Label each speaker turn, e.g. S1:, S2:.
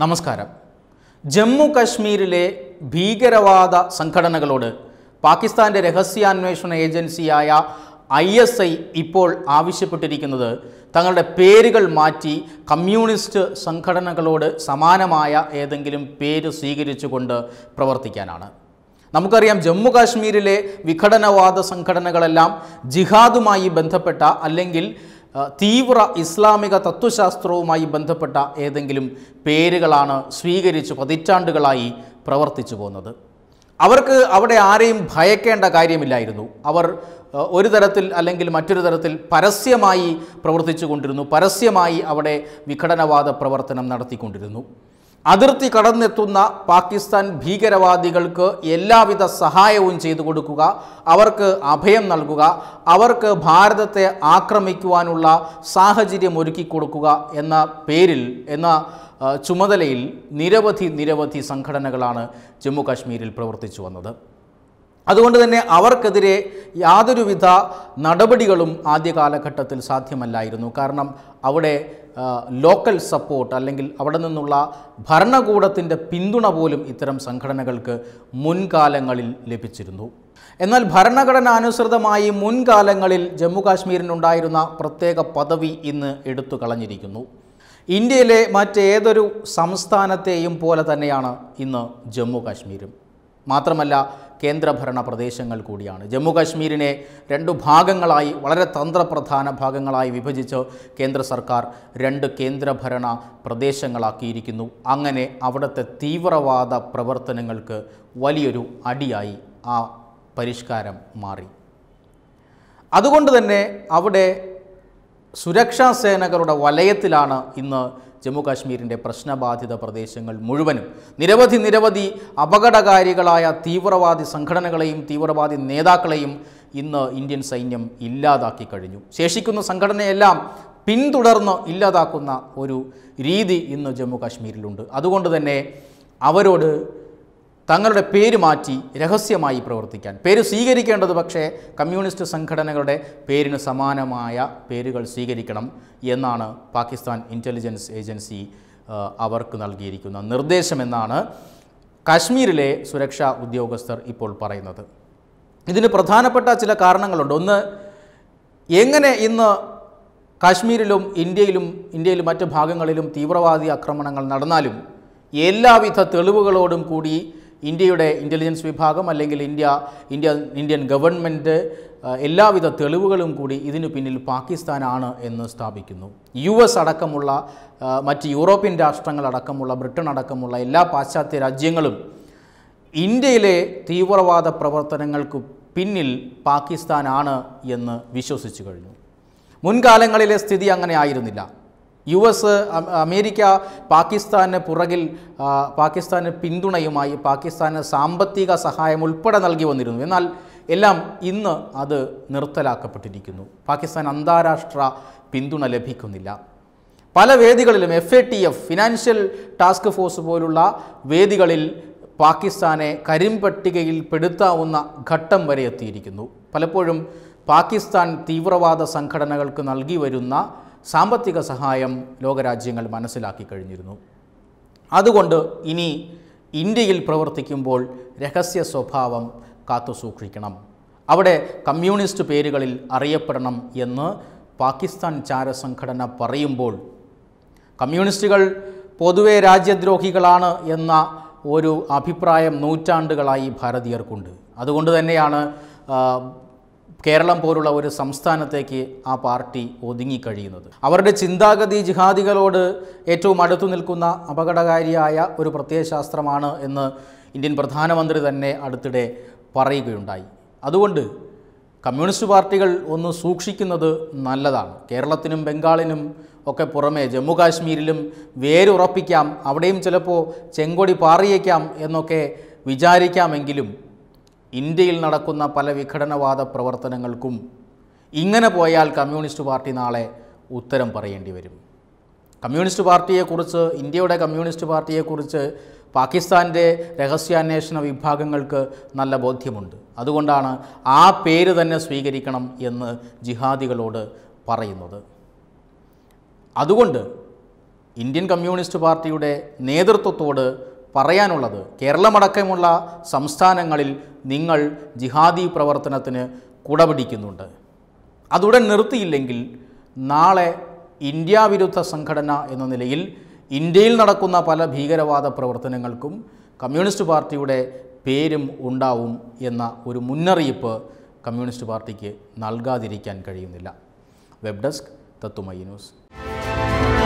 S1: നമസ്കാരം ജമ്മു കശ്മീരിലെ ഭീകരവാദ സംഘടനകളോട് പാകിസ്ഥാൻ്റെ രഹസ്യാന്വേഷണ ഏജൻസിയായ ഐ എസ് ഐ ഇപ്പോൾ ആവശ്യപ്പെട്ടിരിക്കുന്നത് തങ്ങളുടെ പേരുകൾ മാറ്റി കമ്മ്യൂണിസ്റ്റ് സംഘടനകളോട് സമാനമായ ഏതെങ്കിലും പേര് സ്വീകരിച്ചുകൊണ്ട് പ്രവർത്തിക്കാനാണ് നമുക്കറിയാം ജമ്മു കാശ്മീരിലെ വിഘടനവാദ സംഘടനകളെല്ലാം ജിഹാദുമായി ബന്ധപ്പെട്ട അല്ലെങ്കിൽ തീവ്ര ഇസ്ലാമിക തത്വശാസ്ത്രവുമായി ബന്ധപ്പെട്ട ഏതെങ്കിലും പേരുകളാണ് സ്വീകരിച്ച് പതിറ്റാണ്ടുകളായി പ്രവർത്തിച്ചു പോകുന്നത് അവർക്ക് അവിടെ ആരെയും ഭയക്കേണ്ട കാര്യമില്ലായിരുന്നു അവർ ഒരു തരത്തിൽ അല്ലെങ്കിൽ മറ്റൊരു തരത്തിൽ പരസ്യമായി പ്രവർത്തിച്ചു കൊണ്ടിരുന്നു പരസ്യമായി അവിടെ വിഘടനവാദ പ്രവർത്തനം നടത്തിക്കൊണ്ടിരുന്നു അതിർത്തി കടന്നെത്തുന്ന പാകിസ്ഥാൻ ഭീകരവാദികൾക്ക് എല്ലാവിധ സഹായവും ചെയ്തു കൊടുക്കുക അവർക്ക് അഭയം നൽകുക അവർക്ക് ഭാരതത്തെ ആക്രമിക്കുവാനുള്ള സാഹചര്യം ഒരുക്കി കൊടുക്കുക എന്ന പേരിൽ എന്ന ചുമതലയിൽ നിരവധി നിരവധി സംഘടനകളാണ് ജമ്മു കാശ്മീരിൽ പ്രവർത്തിച്ചു വന്നത് അതുകൊണ്ട് തന്നെ അവർക്കെതിരെ യാതൊരുവിധ നടപടികളും ആദ്യ കാലഘട്ടത്തിൽ സാധ്യമല്ലായിരുന്നു കാരണം അവിടെ ലോക്കൽ സപ്പോർട്ട് അല്ലെങ്കിൽ അവിടെ നിന്നുള്ള ഭരണകൂടത്തിൻ്റെ പിന്തുണ പോലും ഇത്തരം സംഘടനകൾക്ക് മുൻകാലങ്ങളിൽ ലഭിച്ചിരുന്നു എന്നാൽ ഭരണഘടന അനുസൃതമായി മുൻകാലങ്ങളിൽ ജമ്മുകാശ്മീരിനുണ്ടായിരുന്ന പ്രത്യേക പദവി ഇന്ന് എടുത്തു കളഞ്ഞിരിക്കുന്നു ഇന്ത്യയിലെ മറ്റേതൊരു സംസ്ഥാനത്തെയും പോലെ തന്നെയാണ് ഇന്ന് ജമ്മുകാശ്മീരും മാത്രമല്ല കേന്ദ്രഭരണ പ്രദേശങ്ങൾ കൂടിയാണ് ജമ്മു കാശ്മീരിനെ രണ്ടു ഭാഗങ്ങളായി വളരെ തന്ത്രപ്രധാന ഭാഗങ്ങളായി വിഭജിച്ച് കേന്ദ്ര സർക്കാർ രണ്ട് കേന്ദ്രഭരണ പ്രദേശങ്ങളാക്കിയിരിക്കുന്നു അങ്ങനെ അവിടുത്തെ തീവ്രവാദ പ്രവർത്തനങ്ങൾക്ക് വലിയൊരു അടിയായി ആ പരിഷ്കാരം മാറി അതുകൊണ്ട് തന്നെ അവിടെ സുരക്ഷാ സേനകളുടെ വലയത്തിലാണ് ഇന്ന് ജമ്മു പ്രശ്നബാധിത പ്രദേശങ്ങൾ മുഴുവനും നിരവധി നിരവധി അപകടകാരികളായ തീവ്രവാദി സംഘടനകളെയും തീവ്രവാദി നേതാക്കളെയും ഇന്ന് ഇന്ത്യൻ സൈന്യം ഇല്ലാതാക്കി കഴിഞ്ഞു ശേഷിക്കുന്ന സംഘടനയെല്ലാം പിന്തുടർന്ന് ഇല്ലാതാക്കുന്ന ഒരു രീതി ഇന്ന് ജമ്മു കാശ്മീരിലുണ്ട് അതുകൊണ്ട് തന്നെ അവരോട് തങ്ങളുടെ പേര് മാറ്റി രഹസ്യമായി പ്രവർത്തിക്കാൻ പേര് സ്വീകരിക്കേണ്ടത് പക്ഷേ കമ്മ്യൂണിസ്റ്റ് സംഘടനകളുടെ പേരിന് സമാനമായ പേരുകൾ സ്വീകരിക്കണം എന്നാണ് പാകിസ്ഥാൻ ഇൻ്റലിജൻസ് ഏജൻസി അവർക്ക് നൽകിയിരിക്കുന്ന നിർദ്ദേശമെന്നാണ് കാശ്മീരിലെ സുരക്ഷാ ഉദ്യോഗസ്ഥർ ഇപ്പോൾ പറയുന്നത് ഇതിന് പ്രധാനപ്പെട്ട ചില കാരണങ്ങളുണ്ട് ഒന്ന് എങ്ങനെ ഇന്ന് കാശ്മീരിലും ഇന്ത്യയിലും ഇന്ത്യയിലും മറ്റ് ഭാഗങ്ങളിലും തീവ്രവാദി ആക്രമണങ്ങൾ നടന്നാലും എല്ലാവിധ തെളിവുകളോടും കൂടി ഇന്ത്യയുടെ ഇൻ്റലിജൻസ് വിഭാഗം അല്ലെങ്കിൽ ഇന്ത്യ ഇന്ത്യ ഇന്ത്യൻ ഗവൺമെൻറ് എല്ലാവിധ തെളിവുകളും കൂടി ഇതിനു പിന്നിൽ പാകിസ്ഥാനാണ് എന്ന് സ്ഥാപിക്കുന്നു യു എസ് അടക്കമുള്ള മറ്റ് യൂറോപ്യൻ രാഷ്ട്രങ്ങളടക്കമുള്ള ബ്രിട്ടൻ അടക്കമുള്ള എല്ലാ പാശ്ചാത്യ രാജ്യങ്ങളും ഇന്ത്യയിലെ തീവ്രവാദ പ്രവർത്തനങ്ങൾക്ക് പിന്നിൽ പാകിസ്ഥാനാണ് എന്ന് വിശ്വസിച്ചു കഴിഞ്ഞു മുൻകാലങ്ങളിലെ സ്ഥിതി അങ്ങനെ ആയിരുന്നില്ല യു എസ് അമേരിക്ക പാകിസ്ഥാന് പുറകിൽ പാകിസ്ഥാന് പിന്തുണയുമായി പാകിസ്ഥാന് സാമ്പത്തിക സഹായം ഉൾപ്പെടെ നൽകി വന്നിരുന്നു എന്നാൽ എല്ലാം ഇന്ന് അത് നിർത്തലാക്കപ്പെട്ടിരിക്കുന്നു പാകിസ്ഥാൻ അന്താരാഷ്ട്ര പിന്തുണ ലഭിക്കുന്നില്ല പല വേദികളിലും F A T F financial task force പോലുള്ള വേദികളിൽ പാകിസ്ഥാനെ കരിമ്പട്ടികയിൽ പെടുത്താവുന്ന ഘട്ടം വരെ എത്തിയിരിക്കുന്നു പലപ്പോഴും പാകിസ്ഥാൻ തീവ്രവാദ സംഘടനകൾക്ക് നൽകി വരുന്ന സാമ്പത്തിക സഹായം ലോകരാജ്യങ്ങൾ മനസ്സിലാക്കി കഴിഞ്ഞിരുന്നു അതുകൊണ്ട് ഇനി ഇന്ത്യയിൽ പ്രവർത്തിക്കുമ്പോൾ രഹസ്യ സ്വഭാവം കാത്തുസൂക്ഷിക്കണം അവിടെ കമ്മ്യൂണിസ്റ്റ് പേരുകളിൽ അറിയപ്പെടണം എന്ന് പാകിസ്ഥാൻ ചാരസംഘടന പറയുമ്പോൾ കമ്മ്യൂണിസ്റ്റുകൾ പൊതുവെ രാജ്യദ്രോഹികളാണ് എന്ന ഒരു അഭിപ്രായം നൂറ്റാണ്ടുകളായി ഭാരതീയർക്കുണ്ട് അതുകൊണ്ട് തന്നെയാണ് കേരളം പോലുള്ള ഒരു സംസ്ഥാനത്തേക്ക് ആ പാർട്ടി ഒതുങ്ങിക്കഴിയുന്നത് അവരുടെ ചിന്താഗതി ജിഹാദികളോട് ഏറ്റവും അടുത്തു നിൽക്കുന്ന അപകടകാരിയായ ഒരു പ്രത്യയശാസ്ത്രമാണ് എന്ന് ഇന്ത്യൻ പ്രധാനമന്ത്രി തന്നെ അടുത്തിടെ പറയുകയുണ്ടായി അതുകൊണ്ട് കമ്മ്യൂണിസ്റ്റ് പാർട്ടികൾ ഒന്ന് സൂക്ഷിക്കുന്നത് നല്ലതാണ് കേരളത്തിനും ബംഗാളിനും ഒക്കെ പുറമേ ജമ്മു കാശ്മീരിലും വേരുറപ്പിക്കാം അവിടെയും ചിലപ്പോൾ ചെങ്കൊടി പാറിയേക്കാം എന്നൊക്കെ വിചാരിക്കാമെങ്കിലും ഇന്ത്യയിൽ നടക്കുന്ന പല വിഘടനവാദ പ്രവർത്തനങ്ങൾക്കും ഇങ്ങനെ പോയാൽ കമ്മ്യൂണിസ്റ്റ് പാർട്ടി നാളെ ഉത്തരം പറയേണ്ടി വരും കമ്മ്യൂണിസ്റ്റ് പാർട്ടിയെക്കുറിച്ച് ഇന്ത്യയുടെ കമ്മ്യൂണിസ്റ്റ് പാർട്ടിയെക്കുറിച്ച് പാകിസ്ഥാൻ്റെ രഹസ്യാന്വേഷണ വിഭാഗങ്ങൾക്ക് നല്ല ബോധ്യമുണ്ട് അതുകൊണ്ടാണ് ആ പേര് തന്നെ സ്വീകരിക്കണം എന്ന് ജിഹാദികളോട് പറയുന്നത് അതുകൊണ്ട് ഇന്ത്യൻ കമ്മ്യൂണിസ്റ്റ് പാർട്ടിയുടെ നേതൃത്വത്തോട് പറയാനുള്ളത് കേരളമടക്കമുള്ള സംസ്ഥാനങ്ങളിൽ നിങ്ങൾ ജിഹാദി പ്രവർത്തനത്തിന് കുടപിടിക്കുന്നുണ്ട് അതുടൻ നിർത്തിയില്ലെങ്കിൽ നാളെ ഇന്ത്യ വിരുദ്ധ സംഘടന എന്ന നിലയിൽ ഇന്ത്യയിൽ നടക്കുന്ന പല ഭീകരവാദ പ്രവർത്തനങ്ങൾക്കും കമ്മ്യൂണിസ്റ്റ് പാർട്ടിയുടെ പേരും ഉണ്ടാവും എന്ന ഒരു മുന്നറിയിപ്പ് കമ്മ്യൂണിസ്റ്റ് പാർട്ടിക്ക് നൽകാതിരിക്കാൻ കഴിയുന്നില്ല വെബ് ഡെസ്ക് തത്തുമൈ ന്യൂസ്